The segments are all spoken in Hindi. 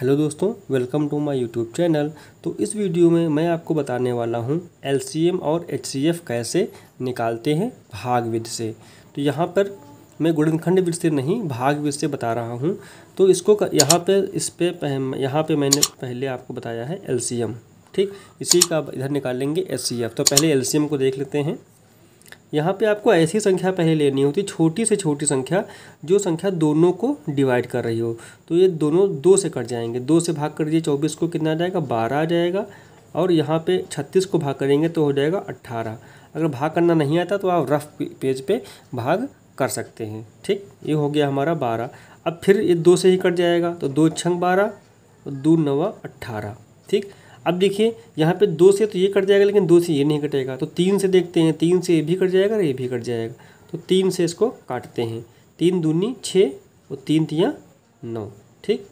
हेलो दोस्तों welcome to my YouTube channel तो इस वीडियो में मैं आपको बताने वाला हूं एलसीएम और एचसीएफ कैसे निकालते हैं भागविद से तो यहां पर मैं गुणनखंड विद से नहीं भागविद से बता रहा हूं तो इसको कर, यहां पे इस पे यहां पे मैंने पहले आपको बताया है एलसीएम ठीक इसी का इधर निकालेंगे एचसीएफ तो पहले एल को देख लेते हैं यहाँ पे आपको ऐसी संख्या पहले लेनी होती छोटी से छोटी संख्या जो संख्या दोनों को डिवाइड कर रही हो तो ये दोनों दो से कट जाएंगे दो से भाग कर दीजिए चौबीस को कितना आ जाएगा बारह आ जाएगा और यहाँ पे छत्तीस को भाग करेंगे तो हो जाएगा अट्ठारह अगर भाग करना नहीं आता तो आप रफ पेज पे भाग कर सकते हैं ठीक ये हो गया हमारा बारह अब फिर ये दो से ही कट जाएगा तो दो छंग बारह दो नवा अट्ठारह ठीक अब देखिए यहाँ पे दो से तो ये कट जाएगा लेकिन दो से ये नहीं कटेगा तो तीन से देखते हैं तीन से ये भी कट जाएगा ये भी कट जाएगा तो तीन से इसको काटते हैं तीन दूनी छः और तीन तियाँ नौ ठीक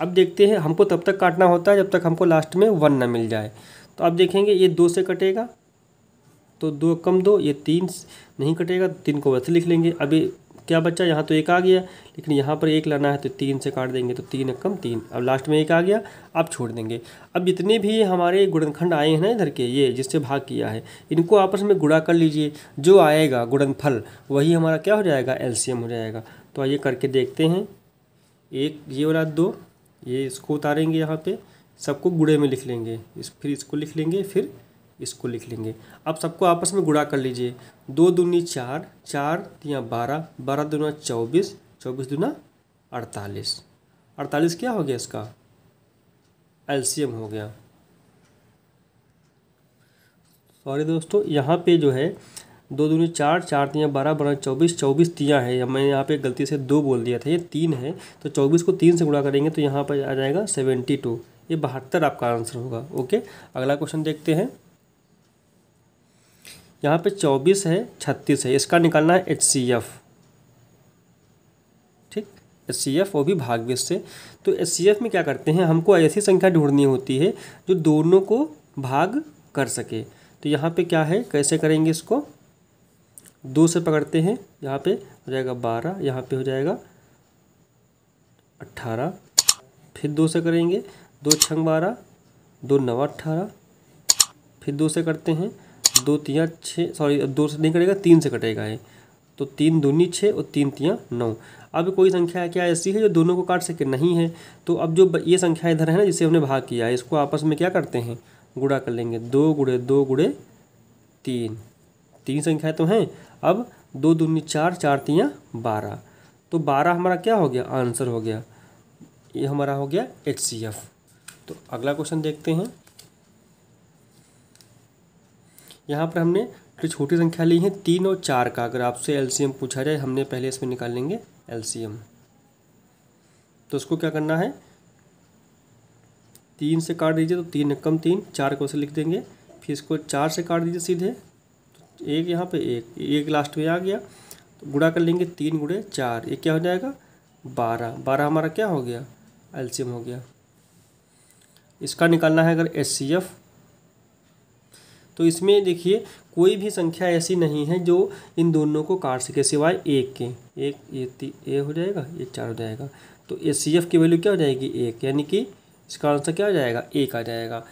अब देखते हैं हमको तब तक काटना होता है जब तक हमको लास्ट में वन ना मिल जाए तो अब देखेंगे ये दो से कटेगा तो दो कम दो ये तीन नहीं कटेगा तीन को वैसे लिख लेंगे अभी क्या बच्चा यहाँ तो एक आ गया लेकिन यहाँ पर एक लाना है तो तीन से काट देंगे तो तीन एक कम तीन अब लास्ट में एक आ गया अब छोड़ देंगे अब जितने भी हमारे गुणनखंड आए हैं ना इधर के ये जिससे भाग किया है इनको आपस में गुड़ा कर लीजिए जो आएगा गुणनफल वही हमारा क्या हो जाएगा एलसीएम हो जाएगा तो आइए करके देखते हैं एक ये वाला दो ये इसको उतारेंगे यहाँ पर सबको गुड़े में लिख लेंगे इस फिर इसको लिख लेंगे फिर इसको लिख लेंगे अब सबको आपस में गुड़ा कर लीजिए दो दूनी चार चार तिया बारह बारह दूना चौबीस चौबीस दूना अड़तालीस अड़तालीस क्या हो गया इसका एलसीएम हो गया सॉरी दोस्तों यहाँ पे जो है दो दूनी चार चार तियाँ बारह बारह चौबीस चौबीस तियाँ है मैंने यहाँ पे गलती से दो बोल दिया था ये तीन है तो चौबीस को तीन से गुणा करेंगे तो यहाँ पर आ जाएगा सेवेंटी टू ये बहत्तर आपका आंसर होगा ओके अगला क्वेश्चन देखते हैं यहाँ पे चौबीस है छत्तीस है इसका निकालना है एच सी एफ ठीक एच सी एफ वो भी भाग्य से तो एच सी एफ में क्या करते हैं हमको ऐसी संख्या ढूंढनी होती है जो दोनों को भाग कर सके तो यहाँ पे क्या है कैसे करेंगे इसको दो से पकड़ते हैं यहाँ पे हो जाएगा बारह यहाँ पे हो जाएगा अट्ठारह फिर दो से करेंगे दो छंग बारह दो नवा अट्ठारह फिर दो से करते हैं दो तिया छः सॉरी दो से नहीं कटेगा तीन से कटेगा ये तो तीन दूनी छः और तीन तियाँ नौ अब कोई संख्या क्या ऐसी है जो दोनों को काट सके नहीं है तो अब जो ये संख्या इधर है ना जिसे हमने भाग किया है इसको आपस में क्या करते हैं गुड़ा कर लेंगे दो गुड़े दो गुड़े तीन तीन संख्याएँ तो हैं अब दो दूनी चार चार तियाँ बारह तो बारह हमारा क्या हो गया आंसर हो गया ये हमारा हो गया एच तो अगला क्वेश्चन देखते हैं यहाँ पर हमने जो छोटी संख्या ली है तीन और चार का अगर आपसे एल पूछा जाए हमने पहले इसमें निकाल लेंगे एल तो उसको क्या करना है तीन से काट दीजिए तो तीन कम तीन चार को से लिख देंगे फिर इसको चार से काट दीजिए सीधे तो एक यहाँ पे एक एक लास्ट में आ गया तो गुड़ा कर लेंगे तीन गुड़े चार ये क्या हो जाएगा बारह बारह हमारा क्या हो गया एल हो गया इसका निकालना है अगर एस सी एफ़ तो इसमें देखिए कोई भी संख्या ऐसी नहीं है जो इन दोनों को काट सके सिवाय एक के एक ये ए हो जाएगा ये चार हो जाएगा तो ए सी एफ की वैल्यू क्या हो जाएगी एक यानी कि इसका आंसर क्या हो जाएगा एक आ जाएगा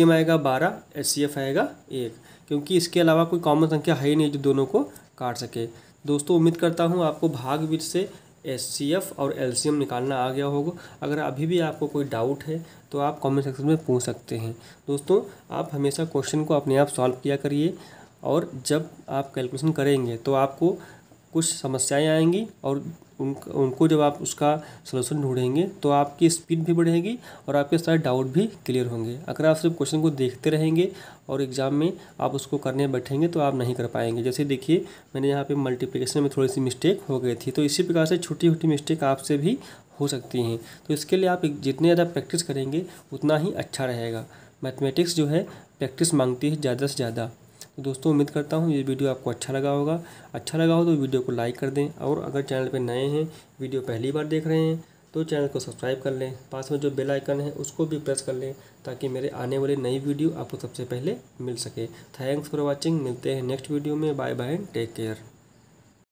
एम आएगा बारह एस सी एफ आएगा एक क्योंकि इसके अलावा कोई कॉमन संख्या है ही नहीं जो दोनों को काट सके दोस्तों उम्मीद करता हूँ आपको भागवीर से एस और एल निकालना आ गया होगा अगर अभी भी आपको कोई डाउट है तो आप कमेंट सेक्शन में पूछ सकते हैं दोस्तों आप हमेशा क्वेश्चन को अपने आप सॉल्व किया करिए और जब आप कैलकुलेशन करेंगे तो आपको कुछ समस्याएं आएंगी और उन उनको जब आप उसका सलूशन ढूंढेंगे तो आपकी स्पीड भी बढ़ेगी और आपके सारे डाउट भी क्लियर होंगे अगर आप सिर्फ क्वेश्चन को देखते रहेंगे और एग्ज़ाम में आप उसको करने बैठेंगे तो आप नहीं कर पाएंगे जैसे देखिए मैंने यहाँ पे मल्टीप्लिकेशन में थोड़ी सी मिस्टेक हो गई थी तो इसी प्रकार से छोटी छोटी मिस्टेक आपसे भी हो सकती हैं तो इसके लिए आप जितने ज़्यादा प्रैक्टिस करेंगे उतना ही अच्छा रहेगा मैथमेटिक्स जो है प्रैक्टिस मांगती है ज़्यादा से ज़्यादा तो दोस्तों उम्मीद करता हूँ ये वीडियो आपको अच्छा लगा होगा अच्छा लगा हो तो वीडियो को लाइक कर दें और अगर चैनल पर नए हैं वीडियो पहली बार देख रहे हैं तो चैनल को सब्सक्राइब कर लें पास में जो बेल आइकन है उसको भी प्रेस कर लें ताकि मेरे आने वाले नई वीडियो आपको सबसे पहले मिल सके थैंक्स फॉर वॉचिंग मिलते हैं नेक्स्ट वीडियो में बाय बाय टेक केयर